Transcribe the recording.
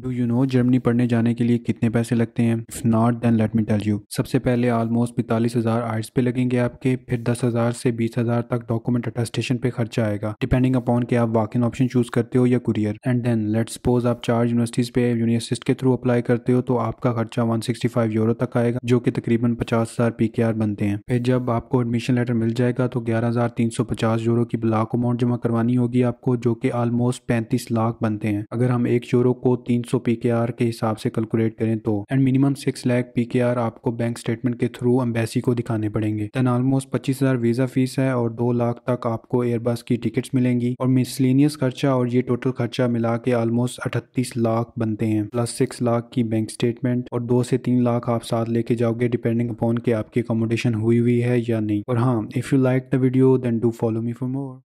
do you know Germany पढ़ने जाने के लिए कितने पैसे लगते हैं if not then let me tell you सबसे पहले ऑलमोस्ट पैंतालीस हज़ार आर्ट्स पे लगेंगे आपके फिर दस हज़ार से बीस हज़ार तक डॉक्यूमेंट अटेस्टेशन पे खर्चा आएगा डिपेंडिंग अपॉन के आप इन ऑप्शन चूज़ करते हो या courier and then let suppose आप चार यूनिवर्सिटीज़ पे यूनिवर्सिस्ट के थ्रू अप्लाई करते हो तो आपका खर्चा वन सिक्सटी फाइव यूरो तक आएगा जो की तकरीबन पचास हज़ार पी के आर बनते हैं फिर जब आपको एडमिशन लेटर मिल जाएगा तो ग्यारह हज़ार तीन सौ पचास यूरो की ब्लॉक अमाउंट जमा करवानी होगी आपको जो की ऑलमोस्ट पैंतीस लाख बनते हैं अगर हम एक यूरो को तीन तीन सौ पी के आर के हिसाब से कैलकुलेट करें तो and minimum six lakh P K R आपको बैंक स्टेटमेंट के थ्रू एम्बेसी को दिखाने पड़ेंगे दैन ऑलमोस्ट पच्चीस हज़ार वीज़ा फीस है और दो लाख तक आपको एयरबस की टिकट मिलेंगी और मिसलिनियस खर्चा और ये टोटल खर्चा मिला के ऑलमोस्ट अठतीस लाख बनते हैं प्लस सिक्स लाख की बैंक स्टेटमेंट और दो से तीन लाख आप साथ लेके जाओगे डिपेंडिंग अपॉन के आपकी अकोमोडेशन हुई हुई है या नहीं और हाँ if you like the video then do follow me for more